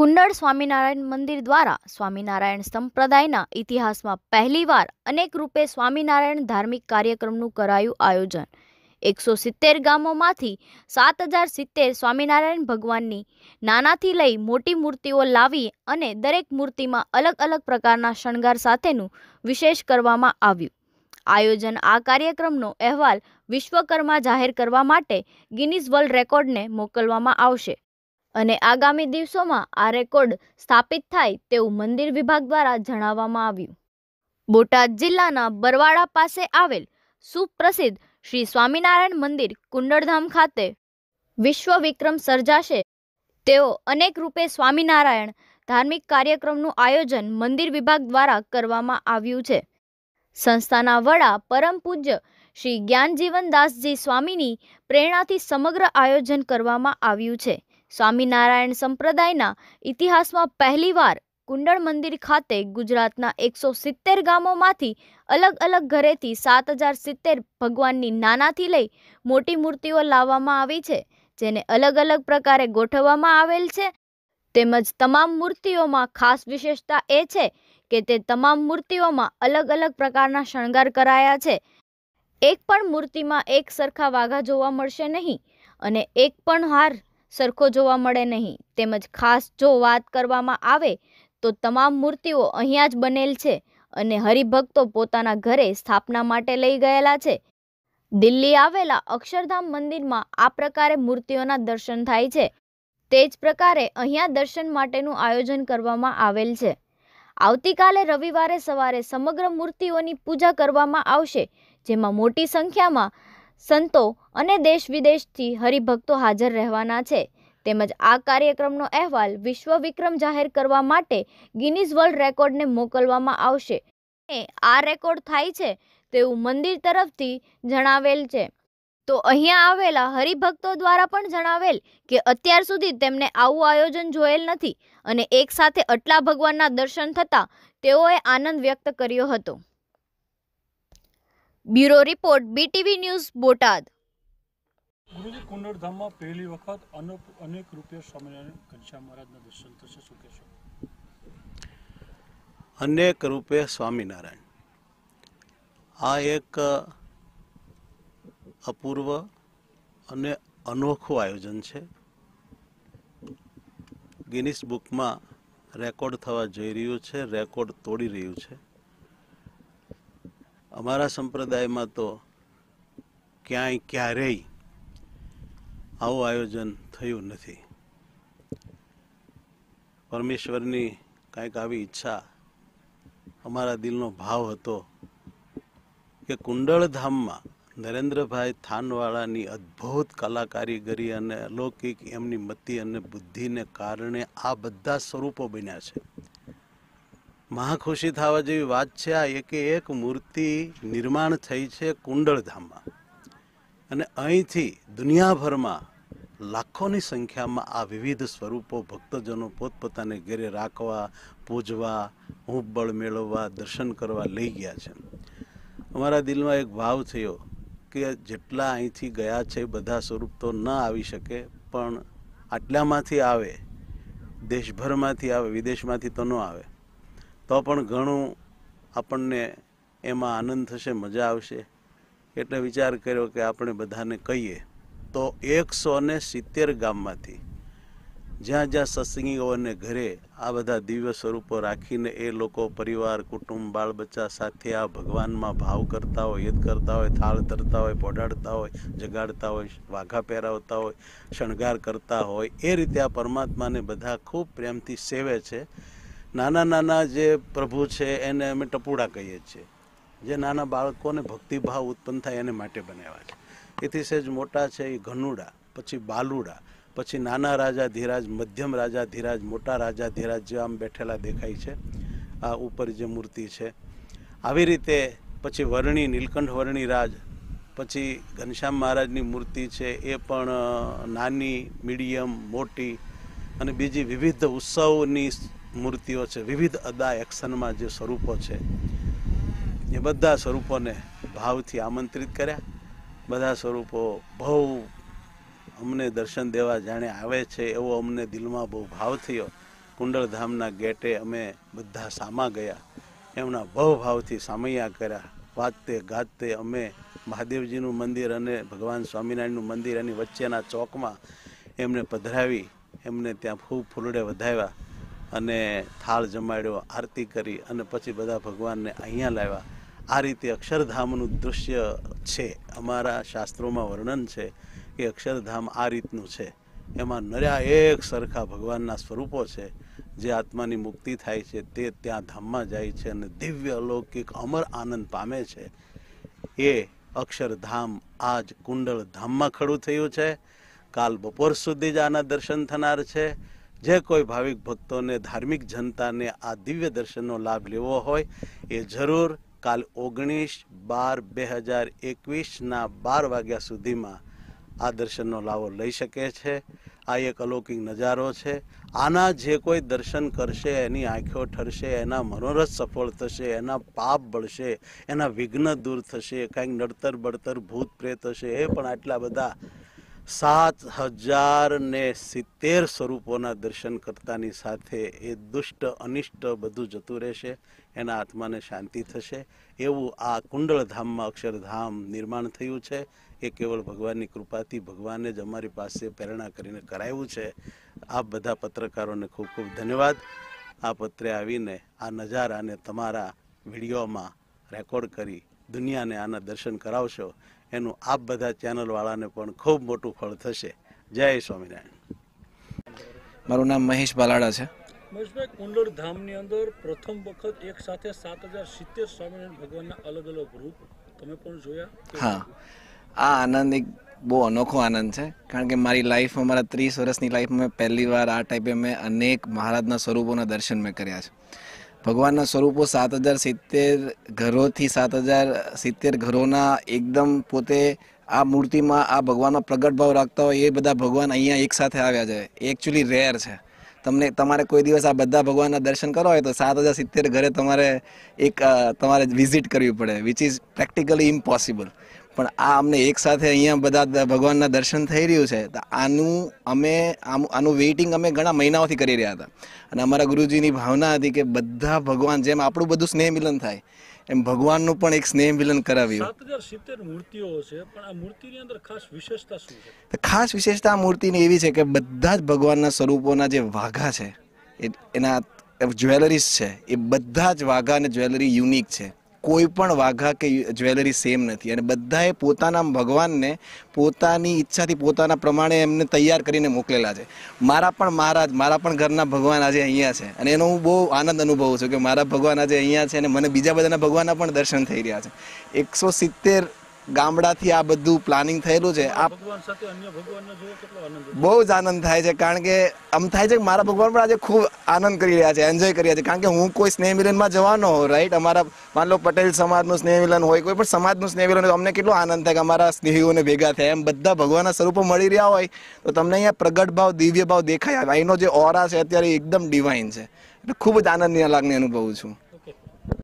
કુંડળ સ્વામિનારાયણ મંદિર દ્વારા સ્વામિનારાયણ સંપ્રદાયના ઇતિહાસમાં પહેલીવાર અનેક રૂપે સ્વામિનારાયણ ધાર્મિક કાર્યક્રમનું કરાયું આયોજન એકસો સિત્તેર ગામોમાંથી સાત હજાર સિત્તેર સ્વામિનારાયણ ભગવાનની નાનાથી લઈ મોટી મૂર્તિઓ લાવી અને દરેક મૂર્તિમાં અલગ અલગ પ્રકારના શણગાર સાથેનું વિશેષ કરવામાં આવ્યું આયોજન આ કાર્યક્રમનો અહેવાલ વિશ્વકર્મા જાહેર કરવા માટે ગિનિઝ વર્લ્ડ રેકોર્ડને મોકલવામાં આવશે અને આગામી દિવસોમાં આ રેકોર્ડ સ્થાપિત થાય તેવું મંદિર વિભાગ દ્વારા જણાવવામાં આવ્યું બોટાદ જિલ્લાના બરવાડા પાસે આવેલ સુપ્રસિદ્ધ શ્રી સ્વામિનારાયણ મંદિર કુંડળધામ ખાતે વિશ્વ વિક્રમ સર્જાશે તેઓ અનેક રૂપે સ્વામિનારાયણ ધાર્મિક કાર્યક્રમનું આયોજન મંદિર વિભાગ દ્વારા કરવામાં આવ્યું છે સંસ્થાના વડા પરમ પૂજ્ય શ્રી જ્ઞાનજીવનદાસજી સ્વામીની પ્રેરણાથી સમગ્ર આયોજન કરવામાં આવ્યું છે સ્વામિનારાયણ સંપ્રદાયના ઇતિહાસમાં પહેલીવાર કુંડળ મંદિર ખાતે ગુજરાતના એકસો સિત્તેર ગામોમાંથી અલગ અલગ ઘરેથી સાત હજાર સિત્તેર ભગવાનની નાનાથી લઈ મોટી મૂર્તિઓ લાવવામાં આવી છે જેને અલગ અલગ પ્રકારે ગોઠવવામાં આવેલ છે તેમજ તમામ મૂર્તિઓમાં ખાસ વિશેષતા એ છે કે તે તમામ મૂર્તિઓમાં અલગ અલગ પ્રકારના શણગાર કરાયા છે એક પણ મૂર્તિમાં એક સરખા વાઘા જોવા મળશે નહીં અને એક પણ હાર સરખો જોવા મળે નહીં તેમજ ખાસ જો વાત કરવામાં આવે તો તમામ મૂર્તિઓ અહીંયા જ બનેલ છે અને હરિભક્તો પોતાના ઘરે સ્થાપના માટે લઈ ગયેલા છે દિલ્હી આવેલા અક્ષરધામ મંદિરમાં આ પ્રકારે મૂર્તિઓના દર્શન થાય છે તે જ પ્રકારે અહીંયા દર્શન માટેનું આયોજન કરવામાં આવેલ છે આવતીકાલે રવિવારે સવારે સમગ્ર મૂર્તિઓની પૂજા કરવામાં આવશે જેમાં મોટી સંખ્યામાં સંતો અને દેશ વિદેશથી હરિભક્તો હાજર રહેવાના છે તેમજ આ કાર્યક્રમનો અહેવાલ વિશ્વ વિક્રમ જાહેર કરવા માટે ગિનિઝ વર્લ્ડ રેકોર્ડને મોકલવામાં આવશે અને આ રેકોર્ડ થાય છે તેવું મંદિર તરફથી જણાવેલ છે તો અહીંયા આવેલા હરિભક્તો દ્વારા પણ જણાવેલ કે અત્યાર સુધી તેમને આવું આયોજન જોયેલ નથી અને એકસાથે આટલા ભગવાનના દર્શન થતાં તેઓએ આનંદ વ્યક્ત કર્યો હતો bureau report BTV news Botad ગુરુજી કુંડળધામમાં પહેલી વખત અનેક રૂપિયા સ્વામિનારાયણ ઘનશ્યામ મહારાજના દર્શન થશે શું કહેશો અનેક રૂપે સ્વામિનારાયણ આ એક અપૂર્વ અને અનોખું આયોજન છે ગિનિસ બુકમાં રેકોર્ડ થવા જઈ રહ્યું છે રેકોર્ડ તોડી રહ્યું છે અમારા સંપ્રદાયમાં તો ક્યાંય ક્યારેય આવું આયોજન થયું નથી પરમેશ્વરની કાંઈક આવી ઈચ્છા અમારા દિલનો ભાવ હતો કે કુંડળધામમાં નરેન્દ્રભાઈ થાનવાળાની અદ્ભુત કલા કારીગરી અને અલૌકિક એમની મતિ અને બુદ્ધિને કારણે આ બધા સ્વરૂપો બન્યા છે મહાખુશી થવા જેવી વાત છે આ એકે એક મૂર્તિ નિર્માણ થઈ છે કુંડળધામમાં અને અહીંથી દુનિયાભરમાં લાખોની સંખ્યામાં આ વિવિધ સ્વરૂપો ભક્તજનો પોતપોતાને ઘેરે રાખવા પૂજવા હુંબળ મેળવવા દર્શન કરવા લઈ ગયા છે અમારા દિલમાં એક ભાવ થયો કે જેટલા અહીંથી ગયા છે બધા સ્વરૂપ તો ન આવી શકે પણ આટલામાંથી આવે દેશભરમાંથી આવે વિદેશમાંથી તો ન આવે તો પણ ઘણું આપણને એમાં આનંદ થશે મજા આવશે એટલે વિચાર કર્યો કે આપણે બધાને કહીએ તો એકસો ને સિત્તેર ગામમાંથી જ્યાં જ્યાં સત્સંગીઓને ઘરે આ બધા દિવ્ય સ્વરૂપો રાખીને એ લોકો પરિવાર કુટુંબ બાળ બચ્ચા સાથે આ ભગવાનમાં ભાવ કરતા હોય યદ કરતા હોય થાળ તરતા હોય પોઢાડતા હોય જગાડતા હોય વાઘા પહેરાવતા હોય શણગાર કરતા હોય એ રીતે આ પરમાત્માને બધા ખૂબ પ્રેમથી સેવે છે નાના નાના જે પ્રભુ છે એને અમે ટપુડા કહીએ છીએ જે નાના બાળકોને ભક્તિભાવ ઉત્પન્ન થાય એને માટે બનાવ્યા છે એથી સહેજ મોટા છે એ ઘનુડા પછી બાલુડા પછી નાના રાજા ધીરાજ મધ્યમ રાજા ધીરાજ મોટા રાજા ધીરાજ જે આમ બેઠેલા દેખાય છે આ ઉપર જે મૂર્તિ છે આવી રીતે પછી વર્ણી નીલકંઠ વર્ણી રાજ પછી ઘનશ્યામ મહારાજની મૂર્તિ છે એ પણ નાની મીડિયમ મોટી અને બીજી વિવિધ ઉત્સવની મૂર્તિઓ છે વિવિધ અદા એક્શનમાં જે સ્વરૂપો છે એ બધા સ્વરૂપોને ભાવથી આમંત્રિત કર્યા બધા સ્વરૂપો બહુ અમને દર્શન દેવા જાણે આવે છે એવો અમને દિલમાં બહુ ભાવ થયો કુંડળધામના ગેટે અમે બધા સામા ગયા એમના બહુ ભાવથી સામૈયા કર્યા વાતે ગાતે અમે મહાદેવજીનું મંદિર અને ભગવાન સ્વામિનારાયણનું મંદિર એની વચ્ચેના ચોકમાં એમને પધરાવી એમને ત્યાં ખૂબ ફૂલડે વધાવ્યા અને થાળ જમાડ્યો આરતી કરી અને પછી બધા ભગવાનને અહીંયા લાવ્યા આ રીતે અક્ષરધામનું દૃશ્ય છે અમારા શાસ્ત્રોમાં વર્ણન છે કે અક્ષરધામ આ રીતનું છે એમાં નર્યા એક સરખા ભગવાનના સ્વરૂપો છે જે આત્માની મુક્તિ થાય છે તે ત્યાં ધામમાં જાય છે અને દિવ્ય અલૌકિક અમર આનંદ પામે છે એ અક્ષરધામ આજ કુંડળ ધામમાં ખડું થયું છે કાલ બપોર સુધી જ આના દર્શન થનાર છે જે કોઈ ભાવિક ભક્તોને ધાર્મિક જનતાને આ દિવ્ય દર્શનનો લાભ લેવો હોય એ જરૂર કાલ ઓગણીસ બાર બે હજાર એકવીસના બાર વાગ્યા સુધીમાં આ દર્શનનો લાવો લઈ શકે છે આ એક અલૌકિક નજારો છે આના જે કોઈ દર્શન કરશે એની આંખો ઠરશે એના મનોરથ સફળ થશે એના પાપ બળશે એના વિઘ્ન દૂર થશે કાંઈક નડતર બળતર ભૂત પ્રેત હશે એ પણ આટલા બધા સાત હજાર ને સિત્તેર સ્વરૂપોના દર્શન કરતાની સાથે એ દુષ્ટ અનિષ્ટ બધું જતું રહેશે એના આત્માને શાંતિ થશે એવું આ કુંડળધામમાં અક્ષરધામ નિર્માણ થયું છે એ કેવળ ભગવાનની કૃપાથી ભગવાને જ અમારી પાસે પ્રેરણા કરીને કરાવ્યું છે આ બધા પત્રકારોને ખૂબ ખૂબ ધન્યવાદ આ પત્રે આવીને આ નજારાને તમારા વિડીયોમાં રેકોર્ડ કરી દુનિયાને આના દર્શન કરાવશો એનું આપ બધા ચેનલવાળાને પણ ખૂબ મોટું ફળ થશે જય સ્વામિનારાયણ મારું નામ મહેશ બાલાડા છે મહેશભાઈ કુંડળ ધામની અંદર પ્રથમ વખત એક સાથે સાત હજાર સિત્તેર સ્વામિનારાયણ ભગવાનના અલગ અલગ રૂપ તમે પણ જોયા હા આ આનંદ એક બહુ અનોખો આનંદ છે કારણ કે મારી લાઈફમાં મારા ત્રીસ વર્ષની લાઈફમાં પહેલી વાર આ ટાઈપે મેં અનેક મહારાજના સ્વરૂપોના દર્શન મેં કર્યા છે ભગવાનના સ્વરૂપો સાત હજાર સિત્તેર ઘરોથી સાત હજાર સિત્તેર ઘરોના એકદમ પોતે આ મૂર્તિમાં આ ભગવાનનો પ્રગટ ભાવ રાખતા હોય એ બધા ભગવાન અહીંયા એક સાથે આવ્યા છે એ એકચ્યુઅલી રેર છે તમને તમારે કોઈ દિવસ આ બધા ભગવાનના દર્શન કરવા હોય તો સાત હજાર સિત્તેર ઘરે તમારે એક તમારે વિઝિટ કરવી પડે વિચ ઇઝ પ્રેક્ટિકલી ઇમ્પોસિબલ પણ આ અમને એકસાથે અહીંયા બધા ભગવાનના દર્શન થઈ રહ્યું છે તો આનું અમે આનું વેઇટિંગ અમે ઘણા મહિનાઓથી કરી રહ્યા હતા અને અમારા ગુરુજીની ભાવના હતી કે બધા ભગવાન જેમ આપણું બધું સ્નેહ મિલન થાય એમ ભગવાનનું પણ એક સ્નેહ મિલન કરાવ્યું છે પણ ખાસ વિશેષતા આ મૂર્તિની એવી છે કે બધા જ ભગવાનના સ્વરૂપોના જે વાઘા છે એના જ્વેલરીઝ છે એ બધા જ વાઘા અને જ્વેલરી યુનિક છે કોઈ પણ વાઘા કે જ્વેલરી સેમ નથી અને બધાએ પોતાના ભગવાનને પોતાની ઈચ્છાથી પોતાના પ્રમાણે એમને તૈયાર કરીને મોકલેલા છે મારા પણ મહારાજ મારા પણ ઘરના ભગવાન આજે અહીંયા છે અને એનો હું બહુ આનંદ અનુભવું છું કે મારા ભગવાન આજે અહીંયા છે અને મને બીજા બધાના ભગવાનના પણ દર્શન થઈ રહ્યા છે એકસો સિત્તેર ગામડાથી આ બધું પ્લાનિંગ થયેલું છે બહુ જ આનંદ થાય છે કારણ કે આમ થાય છે કે મારા ભગવાન પણ આજે ખૂબ આનંદ કરી રહ્યા છે એન્જોય કરી રહ્યા છે કારણ કે હું કોઈ સ્નેહ મિલનમાં જવાનો હોઉં રાઈટ અમારા માન લો પટેલ સમાજનું સ્નેહ મિલન હોય કોઈ પણ સમાજનું સ્નેહ મિલન હોય અમને કેટલો આનંદ થાય કે અમારા સ્નેહીઓને ભેગા થયા એમ બધા ભગવાનના સ્વરૂપો મળી રહ્યા હોય તો તમને અહીંયા પ્રગટ ભાવ દિવ્ય ભાવ દેખાય આવે એનો જે ઓરા છે અત્યારે એકદમ ડિવાઇન છે એટલે ખૂબ જ આનંદની લાગણી અનુભવું છું